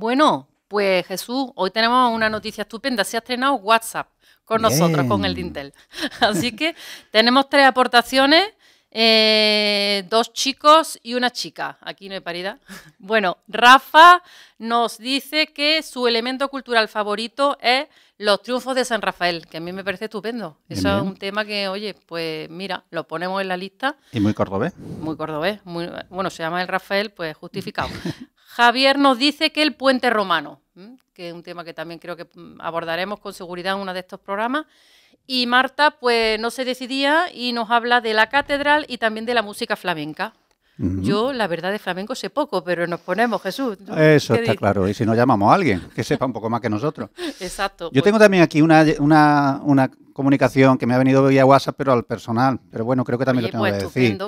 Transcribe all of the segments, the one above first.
Bueno, pues Jesús, hoy tenemos una noticia estupenda. Se ha estrenado WhatsApp con nosotros, con el Dintel. Así que tenemos tres aportaciones. Eh, dos chicos y una chica. Aquí no hay paridad. Bueno, Rafa nos dice que su elemento cultural favorito es los triunfos de San Rafael, que a mí me parece estupendo. Eso es un tema que, oye, pues mira, lo ponemos en la lista. Y muy cordobés. Muy cordobés. Muy, bueno, se llama el Rafael, pues justificado. Javier nos dice que el puente romano, que es un tema que también creo que mm, abordaremos con seguridad en uno de estos programas. Y Marta, pues no se decidía y nos habla de la catedral y también de la música flamenca. Yo, la verdad, de flamenco sé poco, pero nos ponemos, Jesús. Eso está claro. Y si nos llamamos a alguien que sepa un poco más que nosotros. Exacto. Yo pues. tengo también aquí una, una, una comunicación que me ha venido vía WhatsApp, pero al personal. Pero bueno, creo que también lo tengo pues que decir.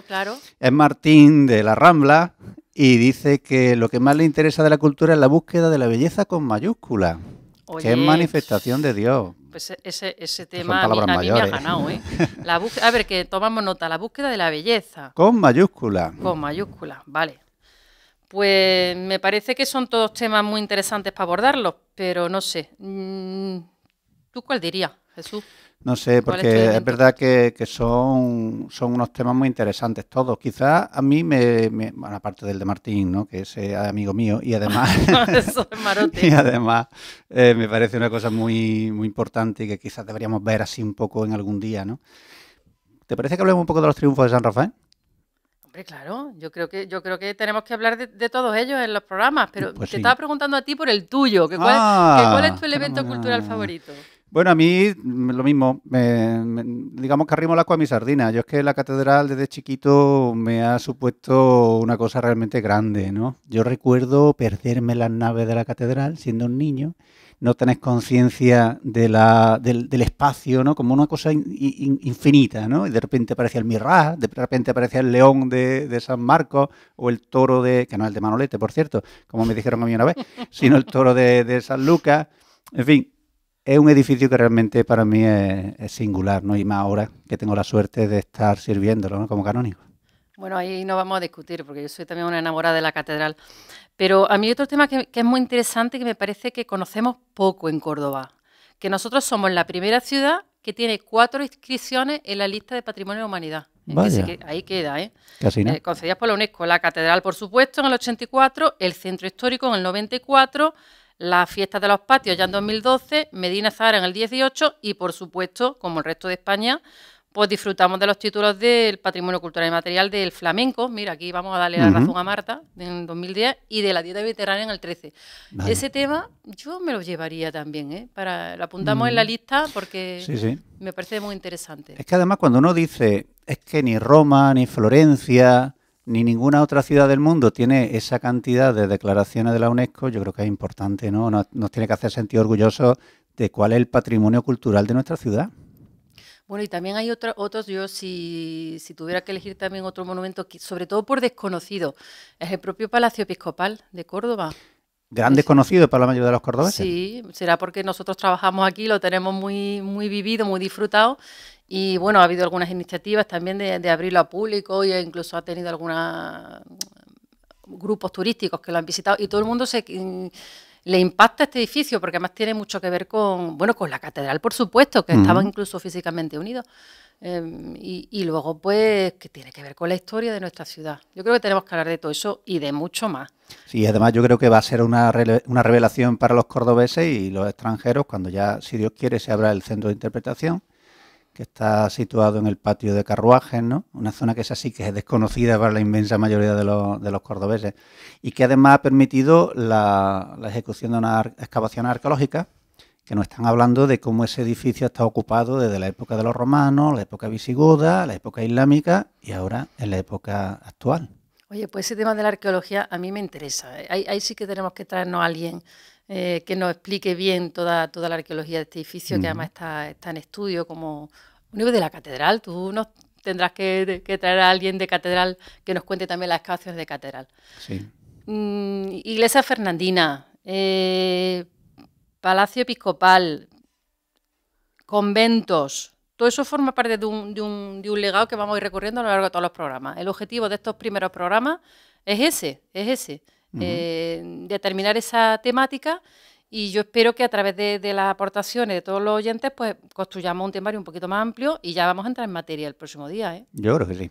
Es Martín de La Rambla y dice que lo que más le interesa de la cultura es la búsqueda de la belleza con mayúscula. que es manifestación de Dios. Pues e-, ese, tema ganado, La a ver, que tomamos nota, la búsqueda de la belleza. Con mayúscula. Con mayúscula, vale. Pues me parece que son todos temas muy interesantes para abordarlos, pero no sé. Mm, ¿Tú cuál dirías, Jesús? No sé, porque es, verdad que, son, son unos temas muy interesantes todos. Quizás a mí me, Bueno, aparte del de Martín, ¿no? Que es eh, amigo mío y además... y además eh, me parece una cosa muy, muy importante y que quizás deberíamos ver así un poco en algún día, ¿no? ¿Te parece que hablemos un poco de los triunfos de San Rafael? Hombre, claro, yo creo que, yo creo que tenemos que hablar de, todos ellos en los programas, pero pues te estaba preguntando a ti por el tuyo, que cuál, ah, cuál es tu elemento cultural favorito. Bueno, a mí mm, lo mismo. digamos que arrimo la agua a mi sardina. Yo es que la catedral desde chiquito me ha supuesto una cosa realmente grande, ¿no? Yo recuerdo perderme las naves de la catedral siendo un niño, no tener conciencia de la, del, espacio, ¿no? Como una cosa infinita, ¿no? Y de repente aparecía el Mirra, de repente aparecía el león de, San Marcos o el toro de, que no es el de Manolete, por cierto, como me dijeron a mí una vez, sino el toro de, de San Lucas. En fin, es un edificio que realmente para mí es, singular, ¿no? Y más ahora que tengo la suerte de estar sirviéndolo como canónico. Bueno, ahí no vamos a discutir, porque yo soy también una enamorada de la catedral. Pero a mí hay otro tema que, es muy interesante, que me parece que conocemos poco en Córdoba, que nosotros somos la primera ciudad que tiene cuatro inscripciones en la lista de Patrimonio de Humanidad. ahí queda, ¿eh? Casi no. Eh, concedidas por la UNESCO, la catedral, por supuesto, en el 84, el centro histórico en el 94, la Fiesta de los patios ya en 2012, Medina Zara en el 18 y, por supuesto, como el resto de España, pues disfrutamos de los títulos del patrimonio cultural y material del flamenco. Mira, aquí vamos a darle la razón a Marta en 2010 y de la dieta veterana en el 13. Ese tema yo me lo llevaría también, ¿eh? Para, lo apuntamos en la lista porque me parece muy interesante. Es que además cuando uno dice, es que ni Roma, ni Florencia, ni ninguna otra ciudad del mundo tiene esa cantidad de declaraciones de la UNESCO, yo creo que es importante, ¿no? Nos, tiene que hacer sentir orgullosos de cuál es el patrimonio cultural de nuestra ciudad. Bueno, y también hay otro, otros, yo si, tuviera que elegir también otro monumento, sobre todo por desconocido, es el propio Palacio Episcopal de Córdoba. Gran desconocido para la mayoría de los cordobeses. Sí, será porque nosotros trabajamos aquí, lo tenemos muy, muy vivido, muy disfrutado y bueno, ha habido algunas iniciativas también de, abrirlo a público y incluso ha tenido algunos mm, grupos turísticos que lo han visitado y todo el mundo se mm, le impacta este edificio porque además tiene mucho que ver con, bueno, con la catedral, por supuesto, que estaba incluso físicamente unidos. Em, y, y, luego, pues, que tiene que ver con la historia de nuestra ciudad. Yo creo que tenemos que hablar de todo eso y de mucho más. Sí, además yo creo que va a ser una, una revelación para los cordobeses y los extranjeros cuando ya, si Dios quiere, se abra el centro de interpretación que está situado en el patio de carruajes, ¿no? Una zona que es así, que es desconocida para la inmensa mayoría de los, de los cordobeses y que además ha permitido la, la ejecución de una excavación arqueológica que nos están hablando de cómo ese edificio está ocupado desde la época de los romanos, la época visigoda, la época islámica y ahora en la época actual. Oye, pues ese tema de la arqueología a mí me interesa. ¿eh? Ahí, ahí sí que tenemos que traernos a alguien eh, que nos explique bien toda, toda la arqueología de este edificio, que además está, en estudio como un nivel de la catedral. Tú nos tendrás que, traer a alguien de catedral que nos cuente también las excavaciones de catedral. Sí. Mm, iglesia Fernandina, eh, Palacio Episcopal, conventos. Todo eso forma parte de un, de, un, de un, legado que vamos a ir recorriendo a lo largo de todos los programas. El objetivo de estos primeros programas es ese, es ese, eh, determinar esa temática y yo espero que a través de, las aportaciones de todos los oyentes, pues construyamos un temario un poquito más amplio y ya vamos a entrar en materia el próximo día. ¿eh? Yo creo que sí.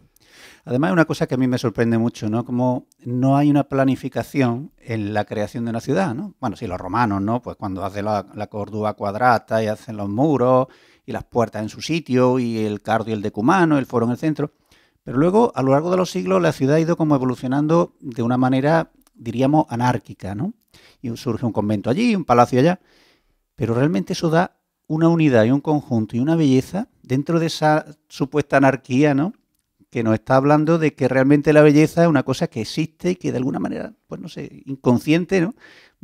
Además, una cosa que a mí me sorprende mucho, ¿no? Como no hay una planificación en la creación de una ciudad, ¿no? Bueno, sí, los romanos, ¿no? Pues cuando hacen la, la cuadrata y hacen los muros y las puertas en su sitio y el cardo y el decumano, el foro en el centro. Pero luego, a lo largo de los siglos, la ciudad ha ido como evolucionando de una manera diríamos, anárquica, ¿no? Y surge un convento allí, un palacio allá. Pero realmente eso da una unidad y un conjunto y una belleza dentro de esa supuesta anarquía, ¿no? Que nos está hablando de que realmente la belleza es una cosa que existe y que de alguna manera, pues no sé, inconsciente, ¿no?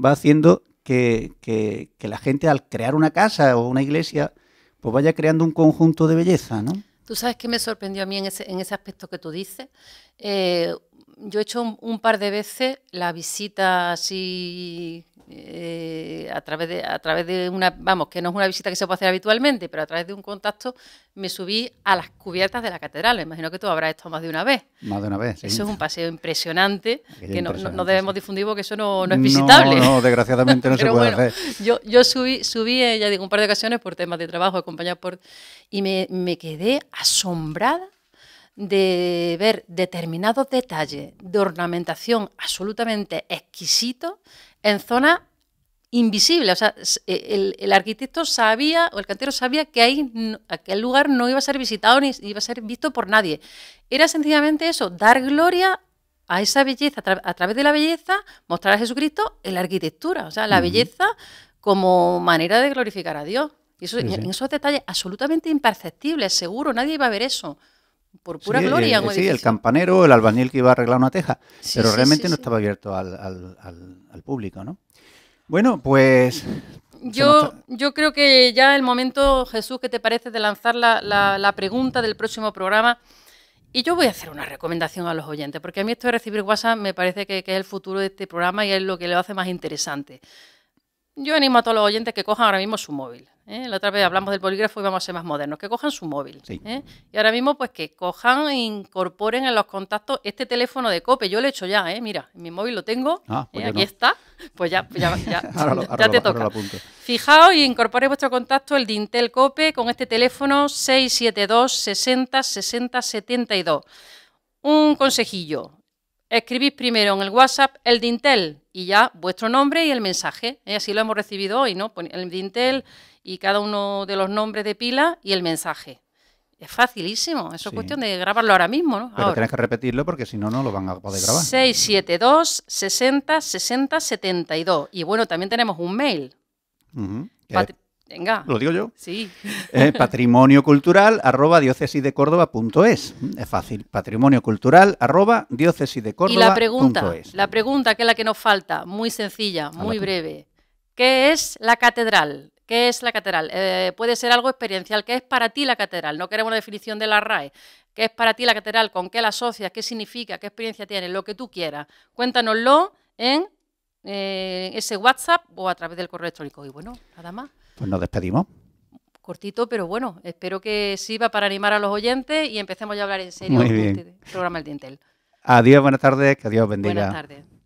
Va haciendo que, que, la gente al crear una casa o una iglesia, pues vaya creando un conjunto de belleza, ¿no? Tú sabes que me sorprendió a mí en ese, en ese aspecto que tú dices. Eh, yo he hecho un, par de veces la visita así eh, a través de a través de una vamos que no es una visita que se puede hacer habitualmente pero a través de un contacto me subí a las cubiertas de la catedral me imagino que tú habrás estado más de una vez más de una vez eso es un paseo impresionante que no, debemos difundir porque eso no, es visitable no, no desgraciadamente no se puede hacer yo subí subí eh, ya digo un par de ocasiones por temas de trabajo acompañado por y me quedé asombrada de ver determinados detalles de ornamentación absolutamente exquisitos en zonas invisibles. O sea, e, el, arquitecto sabía, o el cantero sabía que ahí, aquel lugar no iba a ser visitado ni iba a ser visto por nadie. Era sencillamente eso, dar gloria a esa belleza, a, través de la belleza, mostrar a Jesucristo en la arquitectura. O sea, la belleza como manera de glorificar a Dios. Y en esos detalles absolutamente imperceptibles, seguro, nadie iba a ver eso por pura gloria. El, sí, el campanero, el albañil que iba a arreglar una teja, pero realmente no estaba abierto al, público, ¿no? Bueno, pues... Yo, yo creo que ya el momento, Jesús, qué te parece de lanzar la, pregunta del próximo programa? Y yo voy a hacer una recomendación a los oyentes, porque a mí esto de recibir WhatsApp me parece que, que es el futuro de este programa y es lo que lo hace más interesante. Yo animo a todos los oyentes que cojan ahora mismo su móvil. ¿eh? La otra vez hablamos del bolígrafo y vamos a ser más modernos, que cojan su móvil. ¿eh? Y ahora mismo, pues que cojan e incorporen en los contactos este teléfono de COPE. Yo lo he hecho ya, ¿eh? mira, mi móvil lo tengo, ah, pues aquí está. Pues ya, te toca. Fijaos e incorporen vuestro contacto el Dintel COPE con este teléfono 672 60 60 72. Un consejillo, Escribís primero en el WhatsApp el dintel y ya vuestro nombre y el mensaje. ¿eh? Así lo hemos recibido hoy, ¿no? El dintel y cada uno de los nombres de pila y el mensaje. Es facilísimo, eso es cuestión de grabarlo ahora mismo, ¿no? ahora. tienes que repetirlo porque si no, no lo van a poder grabar. 672 60 60 72. Y bueno, también tenemos un mail. Venga. Lo digo yo. Sí. Eh, patrimonio cultural arroba de es. fácil. Patrimonio cultural arroba diócesis de Córdoba. Y la pregunta, es. la pregunta que es la que nos falta, muy sencilla, muy breve. ¿Qué es la catedral? ¿Qué es la catedral? Eh, puede ser algo experiencial. ¿Qué es para ti la catedral? No queremos una definición de la RAE. ¿Qué es para ti la catedral? ¿Con qué la asocias? ¿Qué significa? ¿Qué experiencia tiene? Lo que tú quieras. Cuéntanoslo en eh, ese WhatsApp o a través del correo electrónico. Y bueno, nada más. Pues nos despedimos. Cortito, pero bueno, espero que sirva para animar a los oyentes y empecemos ya a hablar en serio del este programa El Dintel. Adiós, buenas tardes, que Dios bendiga. Buenas tardes.